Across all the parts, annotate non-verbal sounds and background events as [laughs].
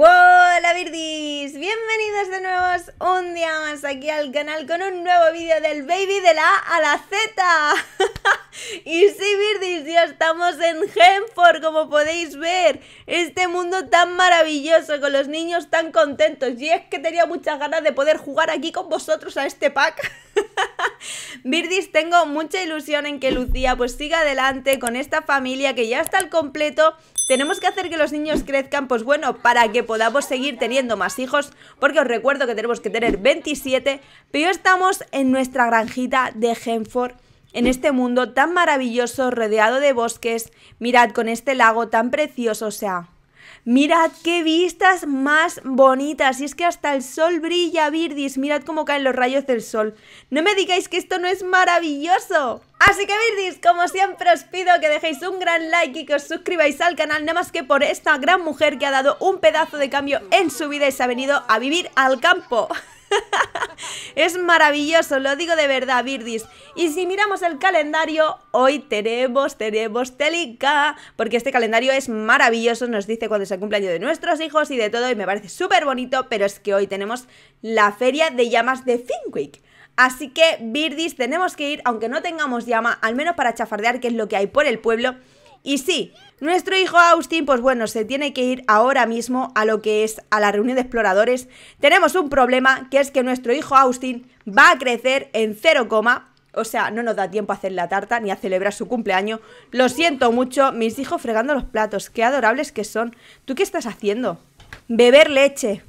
¡Hola Birdis! Bienvenidos de nuevo un día más aquí al canal con un nuevo vídeo del baby de la A a la Z. [laughs] y sí Birdies, ya estamos en Genford como podéis ver. Este mundo tan maravilloso con los niños tan contentos. Y es que tenía muchas ganas de poder jugar aquí con vosotros a este pack. Birdis, [laughs] tengo mucha ilusión en que Lucía pues siga adelante con esta familia que ya está al completo tenemos que hacer que los niños crezcan, pues bueno, para que podamos seguir teniendo más hijos, porque os recuerdo que tenemos que tener 27, pero estamos en nuestra granjita de Henford en este mundo tan maravilloso, rodeado de bosques, mirad con este lago tan precioso, o sea, Mirad qué vistas más bonitas. Y es que hasta el sol brilla, Virdis. Mirad cómo caen los rayos del sol. No me digáis que esto no es maravilloso. Así que Virdis, como siempre os pido que dejéis un gran like y que os suscribáis al canal, nada más que por esta gran mujer que ha dado un pedazo de cambio en su vida y se ha venido a vivir al campo. [laughs] es maravilloso, lo digo de verdad, Birdis. Y si miramos el calendario, hoy tenemos, tenemos Telica, porque este calendario es maravilloso, nos dice cuándo es el año de nuestros hijos y de todo, y me parece súper bonito, pero es que hoy tenemos la feria de llamas de Finquick. Así que, Birdis, tenemos que ir, aunque no tengamos llama, al menos para chafardear, que es lo que hay por el pueblo. Y sí, nuestro hijo Austin, pues bueno, se tiene que ir ahora mismo a lo que es a la reunión de exploradores. Tenemos un problema, que es que nuestro hijo Austin va a crecer en 0, o sea, no nos da tiempo a hacer la tarta ni a celebrar su cumpleaños. Lo siento mucho, mis hijos fregando los platos. Qué adorables que son. ¿Tú qué estás haciendo? Beber leche.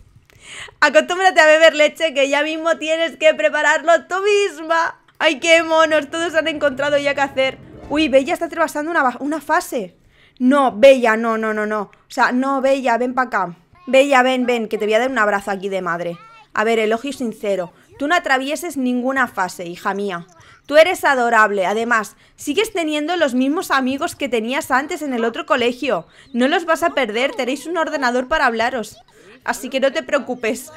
Acostúmbrate a beber leche que ya mismo tienes que prepararlo tú misma. ¡Ay, qué monos! Todos han encontrado ya qué hacer uy, Bella está atravesando una, una fase. No, Bella, no, no, no, no. O sea, no, Bella, ven para acá. Bella, ven, ven, que te voy a dar un abrazo aquí de madre. A ver, elogio sincero. Tú no atravieses ninguna fase, hija mía. Tú eres adorable. Además, sigues teniendo los mismos amigos que tenías antes en el otro colegio. No los vas a perder, tenéis un ordenador para hablaros. Así que no te preocupes.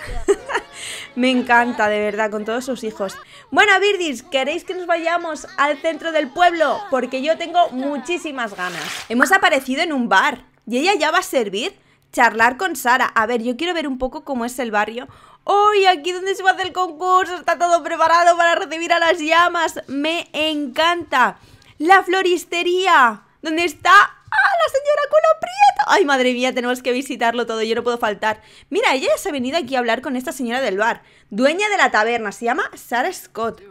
[laughs] Me encanta, de verdad, con todos sus hijos. Bueno, Virdis, ¿queréis que nos vayamos al centro del pueblo? Porque yo tengo muchísimas ganas. Hemos aparecido en un bar. ¿Y ella ya va a servir? Charlar con Sara. A ver, yo quiero ver un poco cómo es el barrio. ¡Uy! aquí donde se va a hacer el concurso! Está todo preparado para recibir a las llamas. ¡Me encanta! ¡La floristería! ¿Dónde está ¡Ah, la señora culo prieto! ¡Ay, madre mía, tenemos que visitarlo todo, yo no puedo faltar! Mira, ella ya se ha venido aquí a hablar con esta señora del bar, dueña de la taberna, se llama Sarah Scott.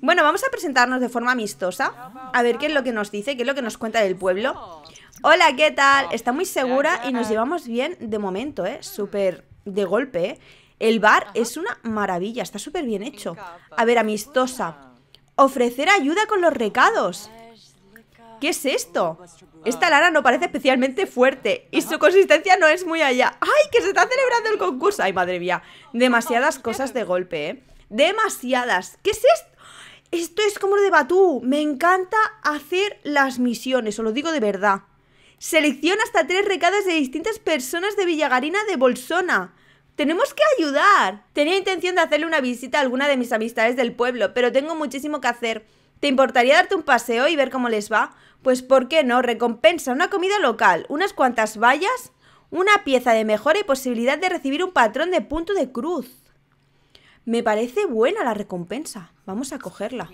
Bueno, vamos a presentarnos de forma amistosa, a ver qué es lo que nos dice, qué es lo que nos cuenta del pueblo. Hola, ¿qué tal? Está muy segura y nos llevamos bien de momento, ¿eh? Súper de golpe, ¿eh? El bar es una maravilla, está súper bien hecho. A ver, amistosa. Ofrecer ayuda con los recados. ¿Qué es esto? Esta lana no parece especialmente fuerte y su consistencia no es muy allá. ¡Ay, que se está celebrando el concurso! ¡Ay, madre mía! Demasiadas cosas de golpe, ¿eh? Demasiadas. ¿Qué es esto? Esto es como lo de Batú. Me encanta hacer las misiones, os lo digo de verdad. Selecciona hasta tres recados de distintas personas de Villagarina de Bolsona. Tenemos que ayudar. Tenía intención de hacerle una visita a alguna de mis amistades del pueblo, pero tengo muchísimo que hacer. ¿Te importaría darte un paseo y ver cómo les va? Pues ¿por qué no? Recompensa una comida local, unas cuantas vallas, una pieza de mejora y posibilidad de recibir un patrón de punto de cruz. Me parece buena la recompensa. Vamos a cogerla.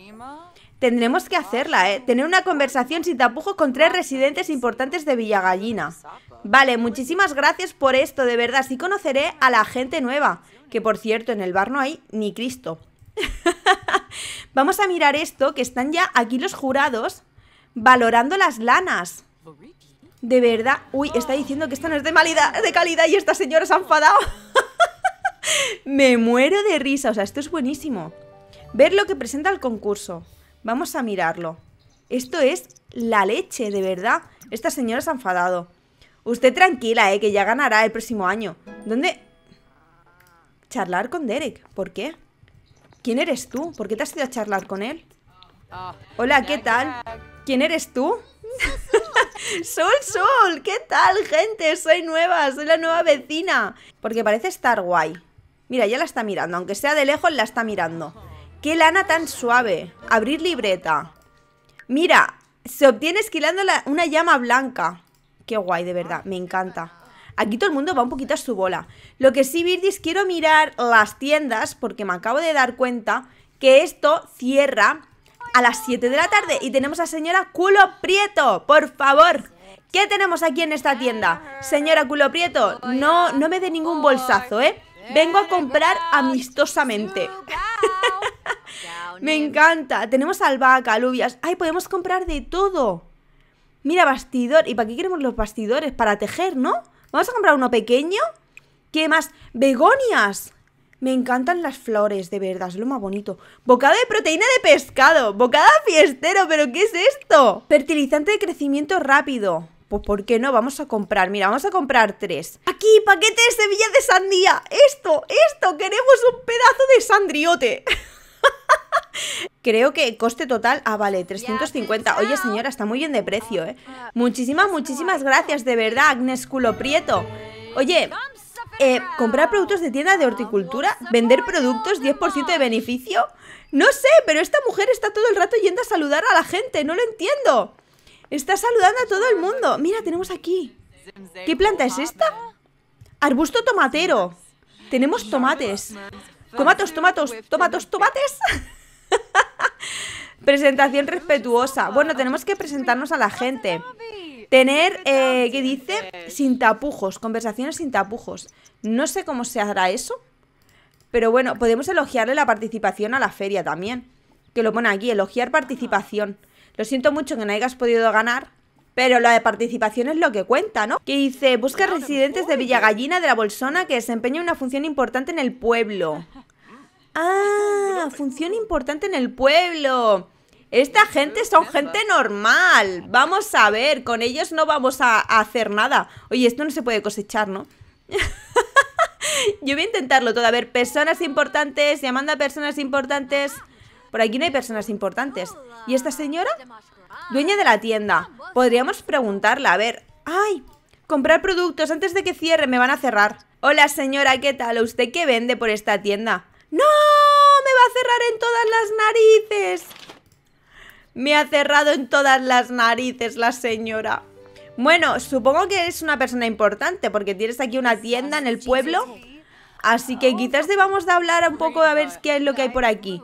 Tendremos que hacerla, ¿eh? Tener una conversación sin tapujos con tres residentes importantes de Villagallina. Vale, muchísimas gracias por esto, de verdad. Sí conoceré a la gente nueva. Que por cierto, en el bar no hay ni Cristo. [laughs] Vamos a mirar esto, que están ya aquí los jurados. Valorando las lanas. De verdad. Uy, está diciendo que esta no es de, de calidad y esta señora se ha enfadado. [laughs] Me muero de risa. O sea, esto es buenísimo. Ver lo que presenta el concurso. Vamos a mirarlo. Esto es la leche, de verdad. Esta señora se ha enfadado. Usted tranquila, eh, que ya ganará el próximo año. ¿Dónde? Charlar con Derek. ¿Por qué? ¿Quién eres tú? ¿Por qué te has ido a charlar con él? Hola, ¿qué tal? ¿Quién eres tú? [laughs] Sol, Sol, ¿qué tal, gente? Soy nueva, soy la nueva vecina. Porque parece estar guay. Mira, ya la está mirando, aunque sea de lejos, la está mirando. ¡Qué lana tan suave! Abrir libreta. Mira, se obtiene esquilando una llama blanca. Qué guay, de verdad, me encanta. Aquí todo el mundo va un poquito a su bola. Lo que sí, Virgis, quiero mirar las tiendas porque me acabo de dar cuenta que esto cierra a las 7 de la tarde y tenemos a señora Culo Prieto, por favor. ¿Qué tenemos aquí en esta tienda? Señora Culo Prieto, no, no me dé ningún bolsazo, ¿eh? Vengo a comprar amistosamente. [laughs] me encanta. Tenemos albahaca, alubias. ¡Ay, podemos comprar de todo! Mira, bastidor. ¿Y para qué queremos los bastidores? Para tejer, ¿no? Vamos a comprar uno pequeño. ¿Qué más? Begonias. Me encantan las flores, de verdad, es lo más bonito. Bocado de proteína de pescado, bocada fiestero, pero ¿qué es esto? Fertilizante de crecimiento rápido. Pues ¿por qué no? Vamos a comprar, mira, vamos a comprar tres. Aquí, paquete de semillas de sandía. Esto, esto, queremos un pedazo de sandriote. [laughs] Creo que coste total, ah vale, 350 Oye señora, está muy bien de precio, eh Muchísimas, muchísimas gracias, de verdad Agnes Culo Prieto Oye, eh, comprar productos de tienda de horticultura, vender productos, 10% de beneficio. No sé, pero esta mujer está todo el rato yendo a saludar a la gente, no lo entiendo. Está saludando a todo el mundo. Mira, tenemos aquí. ¿Qué planta es esta? Arbusto tomatero. Tenemos tomates. Tomatos, tomatos, tomatos, tomates. [laughs] Presentación respetuosa. Bueno, tenemos que presentarnos a la gente. Tener, eh, ¿qué dice? Sin tapujos, conversaciones sin tapujos. No sé cómo se hará eso, pero bueno, podemos elogiarle la participación a la feria también. Que lo pone aquí, elogiar participación. Lo siento mucho que no hayas podido ganar, pero la de participación es lo que cuenta, ¿no? Que dice, busca residentes de Villagallina de la Bolsona que desempeñen una función importante en el pueblo. [laughs] Ah, función importante en el pueblo. Esta gente son gente normal. Vamos a ver, con ellos no vamos a, hacer nada. Oye, esto no se puede cosechar, ¿no? [laughs] Yo voy a intentarlo todo. A ver, personas importantes, llamando a personas importantes. Por aquí no hay personas importantes. ¿Y esta señora? Dueña de la tienda. Podríamos preguntarla, a ver. ¡Ay! Comprar productos antes de que cierre, me van a cerrar. Hola señora, ¿qué tal? ¿Usted qué vende por esta tienda? ¡No! ¡Me va a cerrar en todas las narices! Me ha cerrado en todas las narices la señora. Bueno, supongo que eres una persona importante porque tienes aquí una tienda en el pueblo. Así que quizás debamos de hablar un poco a ver qué es lo que hay por aquí.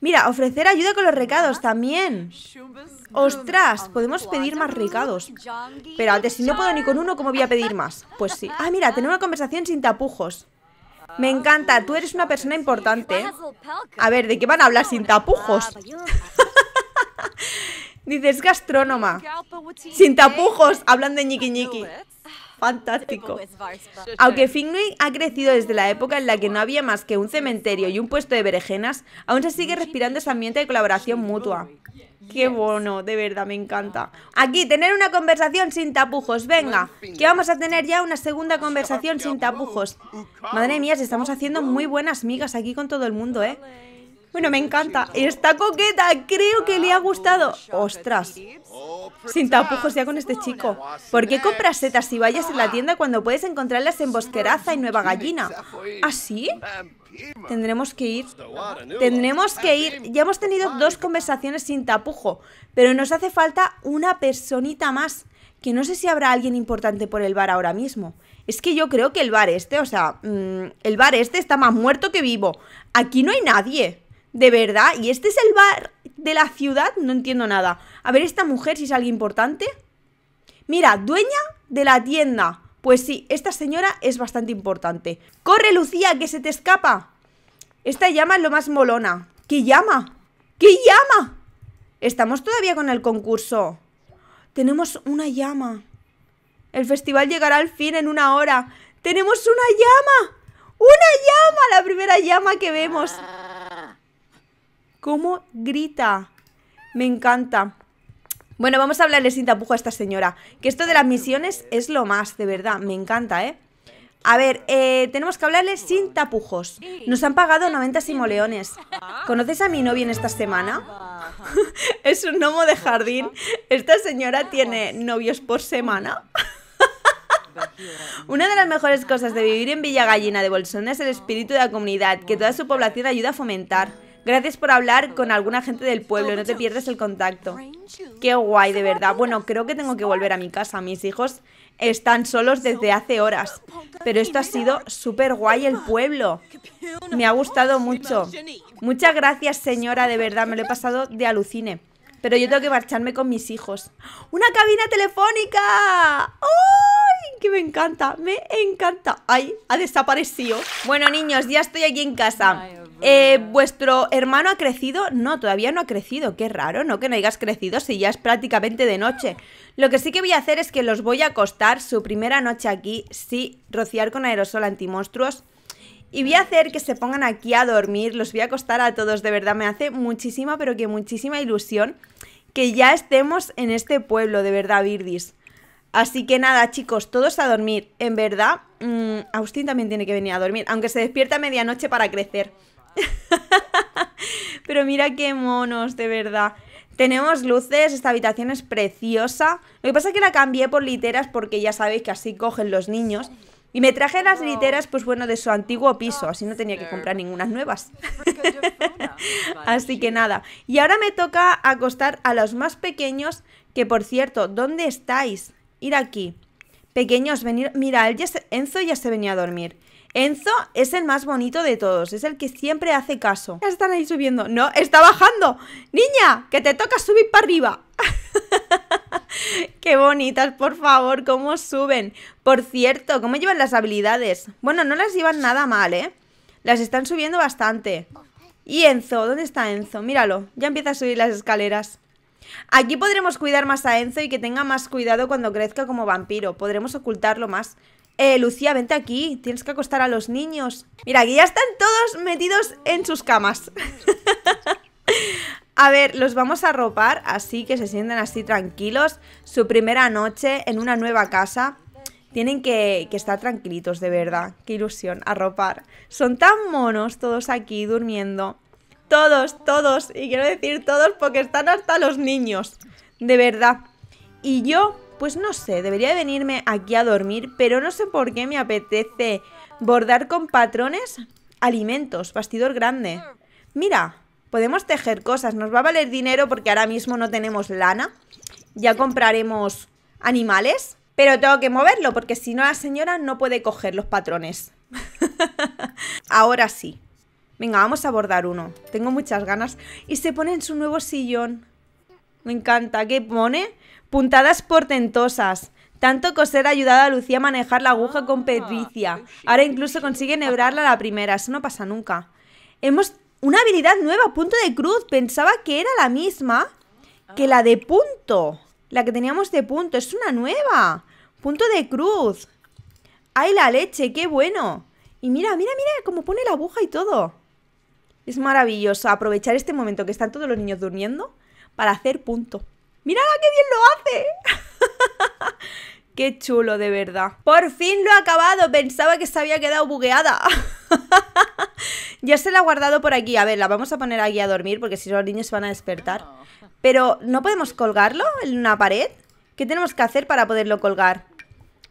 Mira, ofrecer ayuda con los recados también. ¡Ostras! Podemos pedir más recados. Pero antes, si no puedo ni con uno, ¿cómo voy a pedir más? Pues sí. Ah, mira, tener una conversación sin tapujos. Me encanta, tú eres una persona importante. A ver, ¿de qué van a hablar sin tapujos? [laughs] Dices gastrónoma. Sin tapujos, hablan de ñiqui ñiqui. Fantástico. Aunque Finley ha crecido desde la época en la que no había más que un cementerio y un puesto de berenjenas, aún se sigue respirando ese ambiente de colaboración mutua. Qué bueno, de verdad, me encanta. Aquí, tener una conversación sin tapujos, venga, que vamos a tener ya una segunda conversación sin tapujos. Madre mía, se estamos haciendo muy buenas migas aquí con todo el mundo, ¿eh? Bueno, me encanta. Está coqueta, creo que le ha gustado. Ostras. Sin tapujos ya con este chico. ¿Por qué compras setas si vayas en la tienda cuando puedes encontrarlas en Bosqueraza y Nueva Gallina? ¿Ah, sí? Tendremos que ir. Tendremos que ir. Ya hemos tenido dos conversaciones sin tapujo, pero nos hace falta una personita más. Que no sé si habrá alguien importante por el bar ahora mismo. Es que yo creo que el bar este, o sea, mm, el bar este está más muerto que vivo. Aquí no hay nadie. De verdad. ¿Y este es el bar de la ciudad? No entiendo nada. A ver, esta mujer, si es alguien importante. Mira, dueña de la tienda. Pues sí, esta señora es bastante importante. ¡Corre, Lucía, que se te escapa! Esta llama es lo más molona. ¿Qué llama? ¿Qué llama? Estamos todavía con el concurso. Tenemos una llama. El festival llegará al fin en una hora. ¡Tenemos una llama! ¡Una llama! La primera llama que vemos cómo grita. Me encanta. Bueno, vamos a hablarle sin tapujos a esta señora. Que esto de las misiones es lo más, de verdad. Me encanta, ¿eh? A ver, eh, tenemos que hablarle sin tapujos. Nos han pagado 90 simoleones. ¿Conoces a mi novio en esta semana? [laughs] es un gnomo de jardín. Esta señora tiene novios por semana. [laughs] Una de las mejores cosas de vivir en Villa Gallina de Bolsón es el espíritu de la comunidad, que toda su población ayuda a fomentar. Gracias por hablar con alguna gente del pueblo, no te pierdas el contacto. Qué guay, de verdad. Bueno, creo que tengo que volver a mi casa. Mis hijos están solos desde hace horas. Pero esto ha sido súper guay el pueblo. Me ha gustado mucho. Muchas gracias, señora, de verdad. Me lo he pasado de alucine. Pero yo tengo que marcharme con mis hijos. ¡Una cabina telefónica! ¡Ay! Que me encanta, me encanta. ¡Ay! Ha desaparecido. Bueno, niños, ya estoy aquí en casa. Eh, ah. ¿Vuestro hermano ha crecido? No, todavía no ha crecido. Qué raro, ¿no? Que no hayas crecido si ya es prácticamente de noche. Lo que sí que voy a hacer es que los voy a acostar su primera noche aquí, sí, rociar con aerosol antimonstruos. Y voy a hacer que se pongan aquí a dormir, los voy a acostar a todos, de verdad, me hace muchísima, pero que muchísima ilusión que ya estemos en este pueblo, de verdad, Virdis. Así que nada, chicos, todos a dormir. En verdad, mm, agustín Austin también tiene que venir a dormir, aunque se despierta a medianoche para crecer. [laughs] Pero mira qué monos, de verdad. Tenemos luces, esta habitación es preciosa. Lo que pasa es que la cambié por literas porque ya sabéis que así cogen los niños. Y me traje las literas, pues bueno, de su antiguo piso, así no tenía que comprar ningunas nuevas. [laughs] [laughs] así que nada. Y ahora me toca acostar a los más pequeños, que por cierto, ¿dónde estáis? Ir aquí. Pequeños, venir. Mira, Enzo ya se venía a dormir. Enzo es el más bonito de todos, es el que siempre hace caso. están ahí subiendo. No, está bajando. Niña, que te toca subir para arriba. [laughs] Qué bonitas, por favor, cómo suben. Por cierto, ¿cómo llevan las habilidades? Bueno, no las llevan nada mal, ¿eh? Las están subiendo bastante. Y Enzo, ¿dónde está Enzo? Míralo, ya empieza a subir las escaleras. Aquí podremos cuidar más a Enzo y que tenga más cuidado cuando crezca como vampiro. Podremos ocultarlo más. Eh, Lucía, vente aquí, tienes que acostar a los niños. Mira, aquí ya están todos metidos en sus camas. [laughs] a ver, los vamos a ropar así que se sienten así tranquilos. Su primera noche en una nueva casa. Tienen que, que estar tranquilitos, de verdad. Qué ilusión, arropar. Son tan monos todos aquí durmiendo. Todos, todos. Y quiero decir todos porque están hasta los niños. De verdad. Y yo pues no sé, debería venirme aquí a dormir, pero no sé por qué me apetece bordar con patrones alimentos, bastidor grande. Mira, podemos tejer cosas, nos va a valer dinero porque ahora mismo no tenemos lana. Ya compraremos animales, pero tengo que moverlo porque si no la señora no puede coger los patrones. [laughs] ahora sí. Venga, vamos a bordar uno. Tengo muchas ganas. Y se pone en su nuevo sillón. Me encanta. ¿Qué pone? Puntadas portentosas. Tanto coser ha ayudado a Lucía a manejar la aguja con ah, petricia. Ahora incluso consigue nebrarla la primera. Eso no pasa nunca. Hemos una habilidad nueva, punto de cruz. Pensaba que era la misma que la de punto. La que teníamos de punto. Es una nueva. Punto de cruz. ¡Ay, la leche! ¡Qué bueno! Y mira, mira, mira cómo pone la aguja y todo. Es maravilloso aprovechar este momento que están todos los niños durmiendo para hacer punto. ¡Mirad qué bien lo hace! [laughs] ¡Qué chulo, de verdad! ¡Por fin lo ha acabado! Pensaba que se había quedado bugueada. [laughs] ya se la ha guardado por aquí. A ver, la vamos a poner aquí a dormir porque si los niños se van a despertar. Pero, ¿no podemos colgarlo en una pared? ¿Qué tenemos que hacer para poderlo colgar?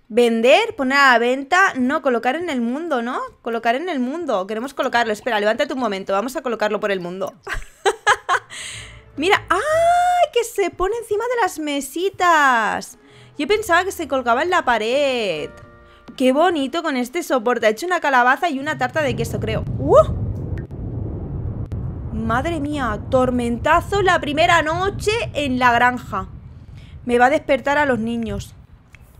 Vender, poner a la venta, no, colocar en el mundo, ¿no? Colocar en el mundo, queremos colocarlo Espera, levántate un momento, vamos a colocarlo por el mundo [laughs] Mira, ¡ay! Que se pone encima de las mesitas. Yo pensaba que se colgaba en la pared. ¡Qué bonito con este soporte! Ha hecho una calabaza y una tarta de queso, creo. ¡Uh! Madre mía, tormentazo la primera noche en la granja. Me va a despertar a los niños.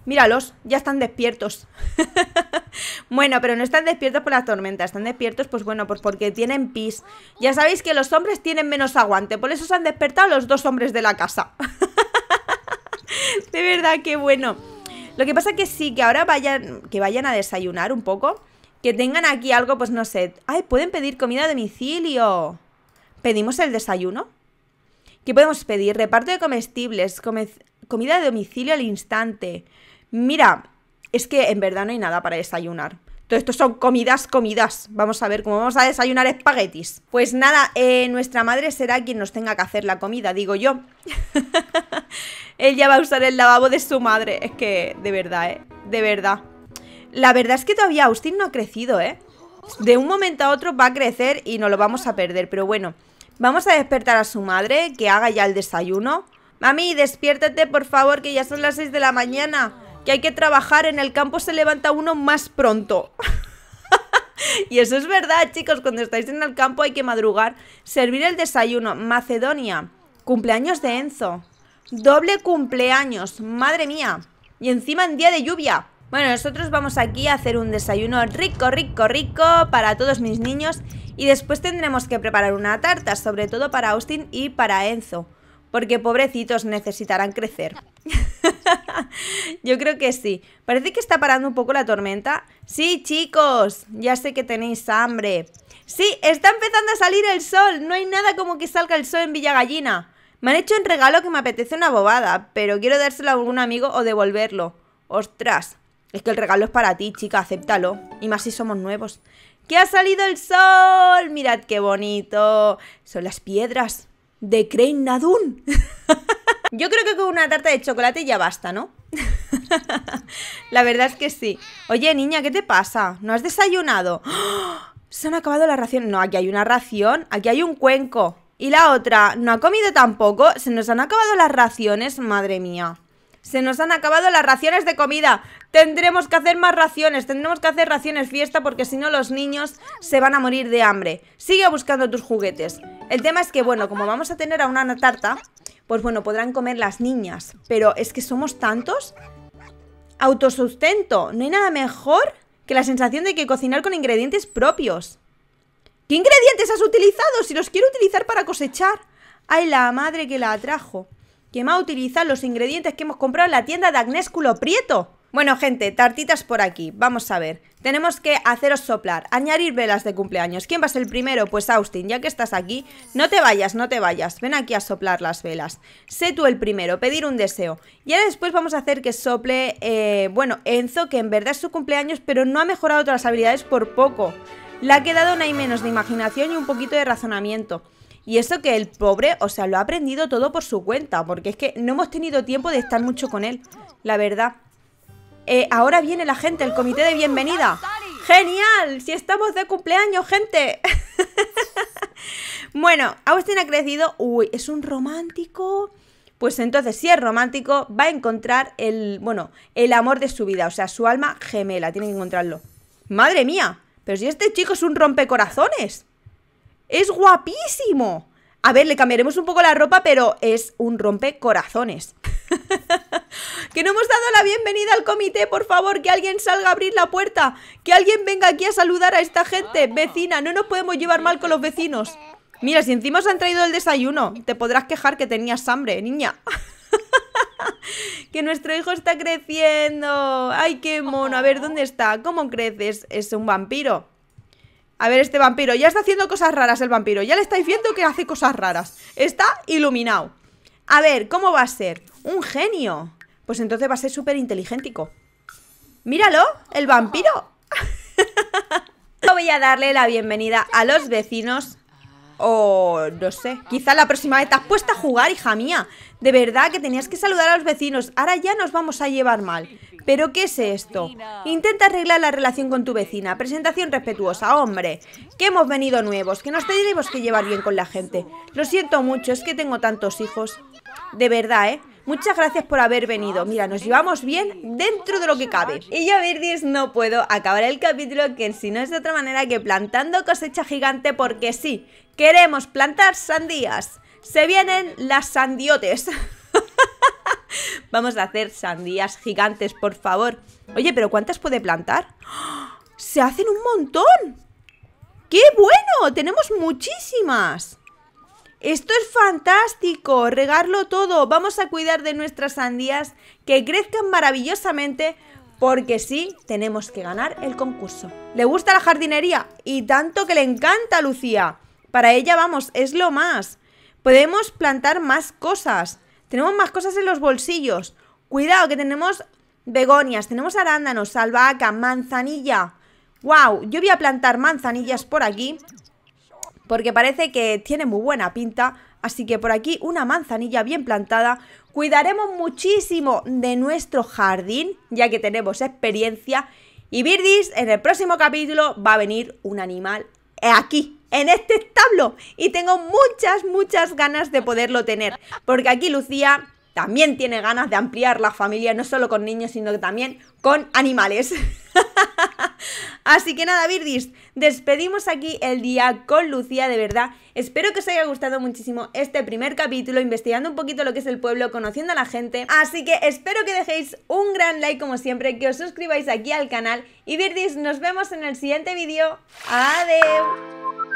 Míralos, ya están despiertos. [laughs] bueno, pero no están despiertos por la tormenta, están despiertos, pues bueno, pues porque tienen pis. Ya sabéis que los hombres tienen menos aguante, por eso se han despertado los dos hombres de la casa. [laughs] de verdad, que bueno. Lo que pasa que sí, que ahora vayan, que vayan a desayunar un poco, que tengan aquí algo, pues no sé. Ay, pueden pedir comida a domicilio. ¿Pedimos el desayuno? ¿Qué podemos pedir? Reparto de comestibles, comida de domicilio al instante. Mira, es que en verdad no hay nada para desayunar. Todo esto son comidas, comidas. Vamos a ver cómo vamos a desayunar espaguetis. Pues nada, eh, nuestra madre será quien nos tenga que hacer la comida, digo yo. Él [laughs] ya va a usar el lavabo de su madre. Es que, de verdad, ¿eh? De verdad. La verdad es que todavía Austin no ha crecido, ¿eh? De un momento a otro va a crecer y no lo vamos a perder. Pero bueno, vamos a despertar a su madre, que haga ya el desayuno. Mami, despiértate, por favor, que ya son las 6 de la mañana que hay que trabajar, en el campo se levanta uno más pronto. [laughs] y eso es verdad, chicos, cuando estáis en el campo hay que madrugar. Servir el desayuno. Macedonia, cumpleaños de Enzo. Doble cumpleaños, madre mía. Y encima en día de lluvia. Bueno, nosotros vamos aquí a hacer un desayuno rico, rico, rico para todos mis niños y después tendremos que preparar una tarta, sobre todo para Austin y para Enzo, porque pobrecitos necesitarán crecer. [laughs] [laughs] Yo creo que sí. Parece que está parando un poco la tormenta. Sí, chicos, ya sé que tenéis hambre. Sí, está empezando a salir el sol. No hay nada como que salga el sol en Villagallina Me han hecho un regalo que me apetece una bobada, pero quiero dárselo a algún amigo o devolverlo. Ostras, es que el regalo es para ti, chica, acéptalo. Y más si somos nuevos. ¡Que ha salido el sol! ¡Mirad qué bonito! Son las piedras de Crane Nadun. [laughs] Yo creo que con una tarta de chocolate ya basta, ¿no? [laughs] la verdad es que sí. Oye, niña, ¿qué te pasa? ¿No has desayunado? ¡Oh! Se han acabado las raciones. No, aquí hay una ración, aquí hay un cuenco. Y la otra, no ha comido tampoco. Se nos han acabado las raciones, madre mía. Se nos han acabado las raciones de comida. Tendremos que hacer más raciones, tendremos que hacer raciones fiesta porque si no los niños se van a morir de hambre. Sigue buscando tus juguetes. El tema es que, bueno, como vamos a tener a una tarta, pues bueno, podrán comer las niñas. Pero es que somos tantos. Autosustento. No hay nada mejor que la sensación de que cocinar con ingredientes propios. ¿Qué ingredientes has utilizado? Si los quiero utilizar para cosechar. Ay, la madre que la atrajo. Que me ha utilizado los ingredientes que hemos comprado en la tienda de Agnés Culo Prieto. Bueno, gente, tartitas por aquí. Vamos a ver. Tenemos que haceros soplar, añadir velas de cumpleaños. ¿Quién va a ser el primero? Pues Austin, ya que estás aquí, no te vayas, no te vayas. Ven aquí a soplar las velas. Sé tú el primero, pedir un deseo. Y ahora después vamos a hacer que sople, eh, bueno, Enzo, que en verdad es su cumpleaños, pero no ha mejorado todas las habilidades por poco. Le ha quedado no hay menos de imaginación y un poquito de razonamiento. Y eso que el pobre, o sea, lo ha aprendido todo por su cuenta, porque es que no hemos tenido tiempo de estar mucho con él, la verdad. Eh, ahora viene la gente, el comité de bienvenida. ¡Genial! Si estamos de cumpleaños, gente. [laughs] bueno, Austin ha crecido. Uy, es un romántico. Pues entonces, si es romántico, va a encontrar el, bueno, el amor de su vida, o sea, su alma gemela, tiene que encontrarlo. ¡Madre mía! Pero si este chico es un rompecorazones. ¡Es guapísimo! A ver, le cambiaremos un poco la ropa, pero es un rompecorazones. [laughs] [laughs] que no hemos dado la bienvenida al comité, por favor, que alguien salga a abrir la puerta, que alguien venga aquí a saludar a esta gente, vecina, no nos podemos llevar mal con los vecinos. Mira, si encima os han traído el desayuno, te podrás quejar que tenías hambre, niña. [laughs] que nuestro hijo está creciendo. Ay, qué mono. A ver, ¿dónde está? ¿Cómo creces? Es un vampiro. A ver, este vampiro. Ya está haciendo cosas raras el vampiro. Ya le estáis viendo que hace cosas raras. Está iluminado. A ver, ¿cómo va a ser? Un genio. Pues entonces va a ser súper inteligente. Míralo, el vampiro. [laughs] Voy a darle la bienvenida a los vecinos o no sé, quizá la próxima vez te has puesto a jugar, hija mía. De verdad que tenías que saludar a los vecinos. Ahora ya nos vamos a llevar mal. ¿Pero qué es esto? Intenta arreglar la relación con tu vecina. Presentación respetuosa, hombre. Que hemos venido nuevos, que nos tenemos que llevar bien con la gente. Lo siento mucho, es que tengo tantos hijos. De verdad, ¿eh? Muchas gracias por haber venido. Mira, nos llevamos bien dentro de lo que cabe. Y yo, Virdis, no puedo acabar el capítulo que si no es de otra manera que plantando cosecha gigante porque sí, queremos plantar sandías. Se vienen las sandiotes. [laughs] Vamos a hacer sandías gigantes, por favor. Oye, pero ¿cuántas puede plantar? ¡Ah! ¡Se hacen un montón! ¡Qué bueno! Tenemos muchísimas. Esto es fantástico, regarlo todo, vamos a cuidar de nuestras sandías, que crezcan maravillosamente, porque sí, tenemos que ganar el concurso. Le gusta la jardinería y tanto que le encanta a Lucía. Para ella, vamos, es lo más. Podemos plantar más cosas. Tenemos más cosas en los bolsillos. Cuidado, que tenemos begonias, tenemos arándanos, albahaca, manzanilla. ¡Wow! Yo voy a plantar manzanillas por aquí porque parece que tiene muy buena pinta, así que por aquí una manzanilla bien plantada. Cuidaremos muchísimo de nuestro jardín, ya que tenemos experiencia. Y Birdis, en el próximo capítulo va a venir un animal aquí, en este establo. Y tengo muchas, muchas ganas de poderlo tener, porque aquí Lucía también tiene ganas de ampliar la familia, no solo con niños, sino también con animales. [laughs] Así que nada, Virdis, despedimos aquí el día con Lucía, de verdad. Espero que os haya gustado muchísimo este primer capítulo, investigando un poquito lo que es el pueblo, conociendo a la gente. Así que espero que dejéis un gran like como siempre, que os suscribáis aquí al canal. Y Virdis, nos vemos en el siguiente vídeo. ¡Adeu!